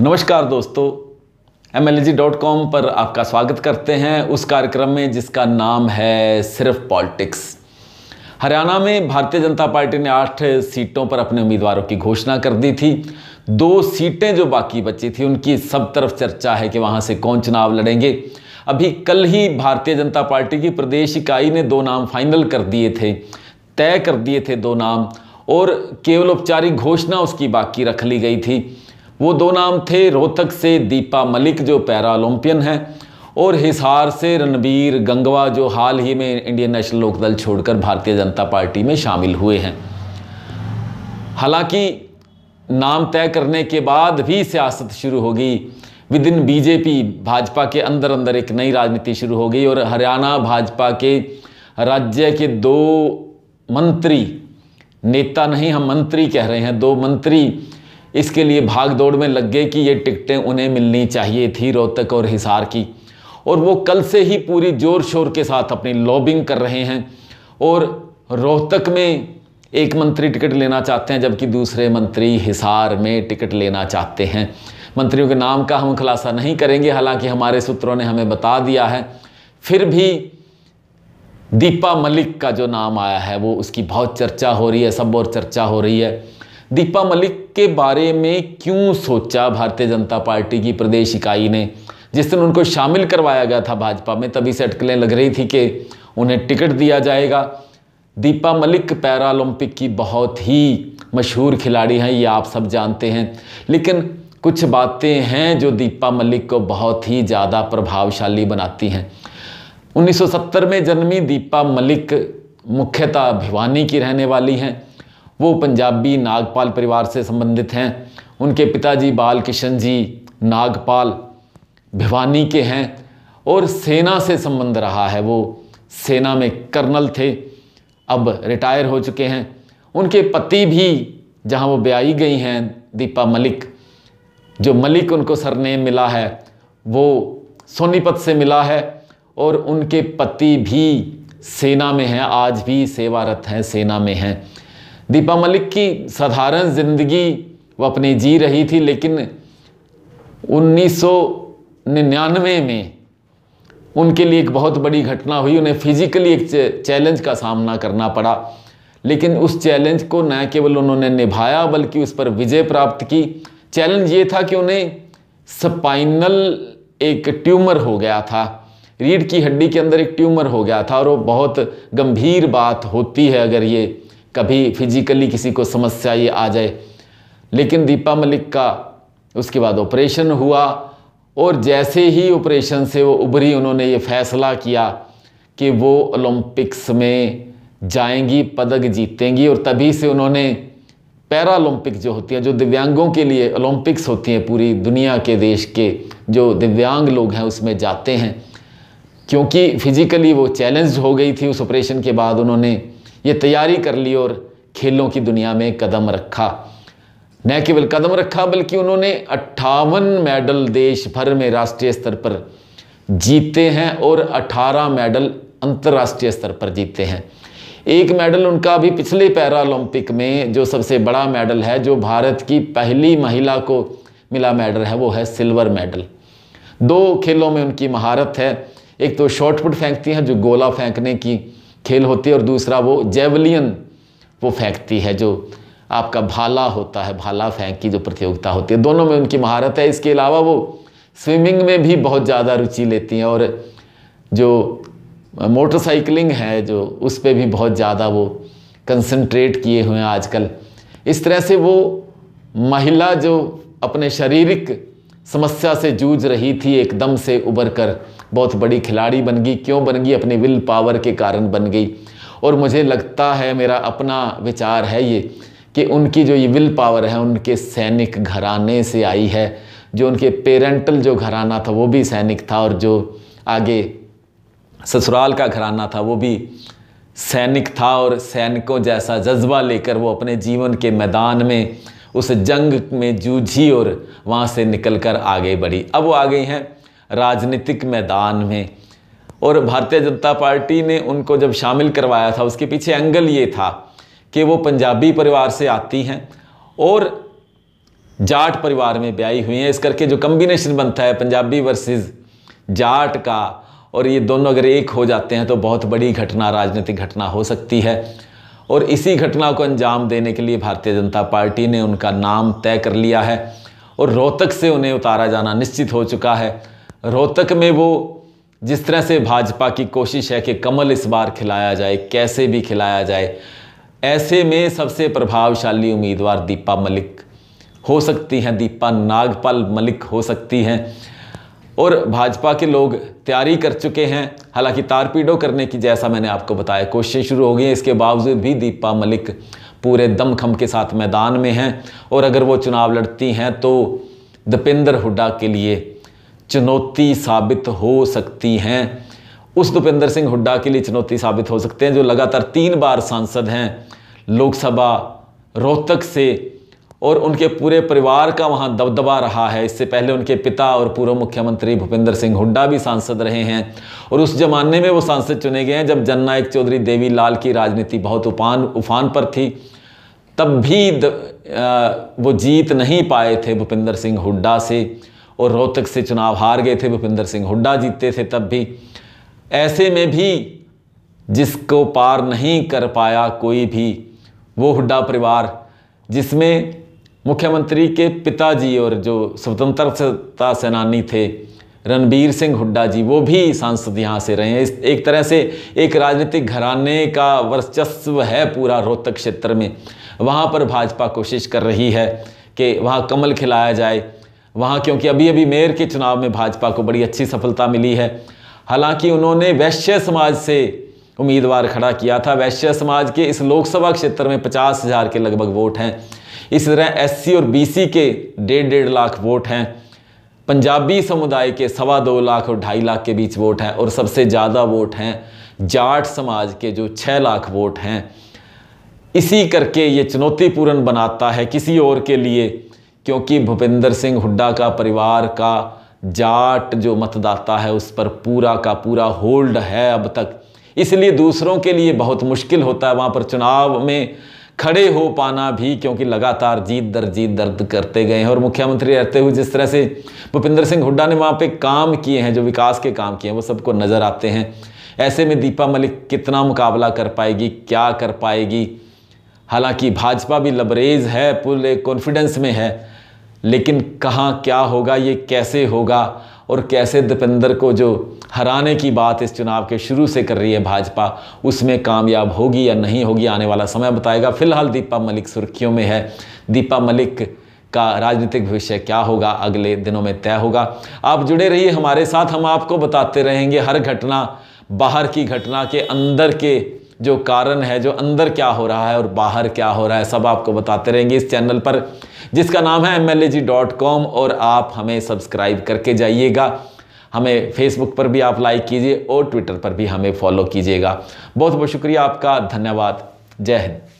नमस्कार दोस्तों एम पर आपका स्वागत करते हैं उस कार्यक्रम में जिसका नाम है सिर्फ पॉलिटिक्स हरियाणा में भारतीय जनता पार्टी ने आठ सीटों पर अपने उम्मीदवारों की घोषणा कर दी थी दो सीटें जो बाकी बची थी उनकी सब तरफ चर्चा है कि वहाँ से कौन चुनाव लड़ेंगे अभी कल ही भारतीय जनता पार्टी की प्रदेश इकाई ने दो नाम फाइनल कर दिए थे तय कर दिए थे दो नाम और केवल औपचारिक घोषणा उसकी बाकी रख ली गई थी वो दो नाम थे रोहतक से दीपा मलिक जो पैरा ओलंपियन हैं और हिसार से रणबीर गंगवा जो हाल ही में इंडियन नेशनल लोकदल छोड़कर भारतीय जनता पार्टी में शामिल हुए हैं हालांकि नाम तय करने के बाद भी सियासत शुरू होगी विद इन बीजेपी भाजपा के अंदर अंदर एक नई राजनीति शुरू हो गई और हरियाणा भाजपा के राज्य के दो मंत्री नेता नहीं हम मंत्री कह रहे हैं दो मंत्री इसके लिए भाग दौड़ में लग गए कि ये टिकटें उन्हें मिलनी चाहिए थी रोहतक और हिसार की और वो कल से ही पूरी ज़ोर शोर के साथ अपनी लॉबिंग कर रहे हैं और रोहतक में एक मंत्री टिकट लेना चाहते हैं जबकि दूसरे मंत्री हिसार में टिकट लेना चाहते हैं मंत्रियों के नाम का हम खुलासा नहीं करेंगे हालांकि हमारे सूत्रों ने हमें बता दिया है फिर भी दीपा मलिक का जो नाम आया है वो उसकी बहुत चर्चा हो रही है सब और चर्चा हो रही है दीपा मलिक के बारे में क्यों सोचा भारतीय जनता पार्टी की प्रदेश इकाई ने जिस दिन उनको शामिल करवाया गया था भाजपा में तभी से अटकलें लग रही थी कि उन्हें टिकट दिया जाएगा दीपा मलिक पैरालंपिक की बहुत ही मशहूर खिलाड़ी हैं ये आप सब जानते हैं लेकिन कुछ बातें हैं जो दीपा मलिक को बहुत ही ज़्यादा प्रभावशाली बनाती हैं 1970 में जन्मी दीपा मलिक मुख्यतः भिवानी की रहने वाली हैं वो पंजाबी नागपाल परिवार से संबंधित हैं उनके पिताजी बाल किशन जी नागपाल भिवानी के हैं और सेना से संबंध रहा है वो सेना में कर्नल थे अब रिटायर हो चुके हैं उनके पति भी जहां वो ब्याई गई हैं दीपा मलिक जो मलिक उनको सरनेम मिला है वो सोनीपत से मिला है और उनके पति भी सेना में हैं आज भी सेवारत हैं सेना में हैं दीपा मलिक की साधारण ज़िंदगी वो अपनी जी रही थी लेकिन 1999 में उनके लिए एक बहुत बड़ी घटना हुई उन्हें फिजिकली एक चैलेंज का सामना करना पड़ा लेकिन उस चैलेंज को न केवल उन्होंने निभाया बल्कि उस पर विजय प्राप्त की चैलेंज ये था कि उन्हें स्पाइनल एक ट्यूमर हो गया था रीढ़ की हड्डी के अंदर एक ट्यूमर हो गया था और वो बहुत गंभीर बात होती है अगर ये कभी फिजिकली किसी को समस्या ये आ जाए लेकिन दीपा मलिक का उसके बाद ऑपरेशन हुआ और जैसे ही ऑपरेशन से वो उभरी उन्होंने ये फैसला किया कि वो ओलंपिक्स में जाएंगी पदक जीतेंगी और तभी से उन्होंने ओलंपिक जो होती है जो दिव्यांगों के लिए ओलंपिक्स होती हैं पूरी दुनिया के देश के जो दिव्यांग लोग हैं उसमें जाते हैं क्योंकि फिजिकली वो चैलेंज हो गई थी उस ऑपरेशन के बाद उन्होंने ये तैयारी कर ली और खेलों की दुनिया में कदम रखा न केवल कदम रखा बल्कि उन्होंने अट्ठावन मेडल देश भर में राष्ट्रीय स्तर पर जीते हैं और 18 मेडल अंतर्राष्ट्रीय स्तर पर जीते हैं एक मेडल उनका अभी पिछले पैरालंपिक में जो सबसे बड़ा मेडल है जो भारत की पहली महिला को मिला मेडल है वो है सिल्वर मेडल दो खेलों में उनकी महारत है एक तो शॉर्ट फेंकती हैं जो गोला फेंकने की खेल होती है और दूसरा वो जेवलियन वो फेंकती है जो आपका भाला होता है भाला फेंक की जो प्रतियोगिता होती है दोनों में उनकी महारत है इसके अलावा वो स्विमिंग में भी बहुत ज़्यादा रुचि लेती हैं और जो मोटरसाइकिलिंग है जो उस पर भी बहुत ज़्यादा वो कंसनट्रेट किए हुए हैं आजकल इस तरह से वो महिला जो अपने शारीरिक समस्या से जूझ रही थी एकदम से उबर कर बहुत बड़ी खिलाड़ी बन गई क्यों बन गई अपनी विल पावर के कारण बन गई और मुझे लगता है मेरा अपना विचार है ये कि उनकी जो ये विल पावर है उनके सैनिक घराने से आई है जो उनके पेरेंटल जो घराना था वो भी सैनिक था और जो आगे ससुराल का घराना था वो भी सैनिक था और सैनिकों जैसा जज्बा लेकर वो अपने जीवन के मैदान में उस जंग में जूझी और वहाँ से निकल कर आगे बढ़ी अब वो आ गई हैं राजनीतिक मैदान में और भारतीय जनता पार्टी ने उनको जब शामिल करवाया था उसके पीछे एंगल ये था कि वो पंजाबी परिवार से आती हैं और जाट परिवार में ब्याई हुई हैं इस करके जो कम्बिनेशन बनता है पंजाबी वर्सेस जाट का और ये दोनों अगर एक हो जाते हैं तो बहुत बड़ी घटना राजनीतिक घटना हो सकती है और इसी घटना को अंजाम देने के लिए भारतीय जनता पार्टी ने उनका नाम तय कर लिया है और रोहतक से उन्हें उतारा जाना निश्चित हो चुका है रोहतक में वो जिस तरह से भाजपा की कोशिश है कि कमल इस बार खिलाया जाए कैसे भी खिलाया जाए ऐसे में सबसे प्रभावशाली उम्मीदवार दीपा मलिक हो सकती हैं दीपा नागपाल मलिक हो सकती हैं और भाजपा के लोग तैयारी कर चुके हैं हालांकि तारपीडो करने की जैसा मैंने आपको बताया कोशिश शुरू हो गई है इसके बावजूद भी दीपा मलिक पूरे दमखम के साथ मैदान में हैं और अगर वो चुनाव लड़ती हैं तो दीपेंद्र हुड्डा के लिए चुनौती साबित हो सकती हैं उस भूपेंद्र सिंह हुड्डा के लिए चुनौती साबित हो सकते हैं जो लगातार तीन बार सांसद हैं लोकसभा रोहतक से और उनके पूरे परिवार का वहाँ दबदबा रहा है इससे पहले उनके पिता और पूर्व मुख्यमंत्री भूपेंद्र सिंह हुड्डा भी सांसद रहे हैं और उस जमाने में वो सांसद चुने गए हैं जब जननायक चौधरी देवी लाल की राजनीति बहुत उफान उफान पर थी तब भी द, आ, वो जीत नहीं पाए थे भूपेंद्र सिंह हुड्डा से और रोहतक से चुनाव हार गए थे भूपिंदर सिंह हुड्डा जीते थे तब भी ऐसे में भी जिसको पार नहीं कर पाया कोई भी वो हुड्डा परिवार जिसमें मुख्यमंत्री के पिताजी और जो स्वतंत्रता सेनानी थे रणबीर सिंह हुड्डा जी वो भी सांसद यहाँ से रहे हैं इस एक तरह से एक राजनीतिक घराने का वर्चस्व है पूरा रोहतक क्षेत्र में वहाँ पर भाजपा कोशिश कर रही है कि वहाँ कमल खिलाया जाए वहाँ क्योंकि अभी अभी मेयर के चुनाव में भाजपा को बड़ी अच्छी सफलता मिली है हालांकि उन्होंने वैश्य समाज से उम्मीदवार खड़ा किया था वैश्य समाज के इस लोकसभा क्षेत्र में पचास हज़ार के लगभग वोट हैं इसी तरह एससी और बीसी के डेढ़ डेढ़ लाख वोट हैं पंजाबी समुदाय के सवा दो लाख और ढाई लाख के बीच वोट हैं और सबसे ज़्यादा वोट हैं जाट समाज के जो छः लाख वोट हैं इसी करके ये चुनौतीपूर्ण बनाता है किसी और के लिए क्योंकि भूपेंद्र सिंह हुड्डा का परिवार का जाट जो मतदाता है उस पर पूरा का पूरा होल्ड है अब तक इसलिए दूसरों के लिए बहुत मुश्किल होता है वहाँ पर चुनाव में खड़े हो पाना भी क्योंकि लगातार जीत दर जीत दर्द करते गए हैं और मुख्यमंत्री रहते हुए जिस तरह से भूपेंद्र सिंह हुड्डा ने वहाँ पे काम किए हैं जो विकास के काम किए हैं वो सबको नज़र आते हैं ऐसे में दीपा मलिक कितना मुकाबला कर पाएगी क्या कर पाएगी हालांकि भाजपा भी लबरेज है पूरे कॉन्फिडेंस में है लेकिन कहाँ क्या होगा ये कैसे होगा और कैसे दीपेंद्र को जो हराने की बात इस चुनाव के शुरू से कर रही है भाजपा उसमें कामयाब होगी या नहीं होगी आने वाला समय बताएगा फिलहाल दीपा मलिक सुर्खियों में है दीपा मलिक का राजनीतिक भविष्य क्या होगा अगले दिनों में तय होगा आप जुड़े रहिए हमारे साथ हम आपको बताते रहेंगे हर घटना बाहर की घटना के अंदर के जो कारण है जो अंदर क्या हो रहा है और बाहर क्या हो रहा है सब आपको बताते रहेंगे इस चैनल पर जिसका नाम है एम और आप हमें सब्सक्राइब करके जाइएगा हमें फेसबुक पर भी आप लाइक कीजिए और ट्विटर पर भी हमें फॉलो कीजिएगा बहुत बहुत शुक्रिया आपका धन्यवाद जय हिंद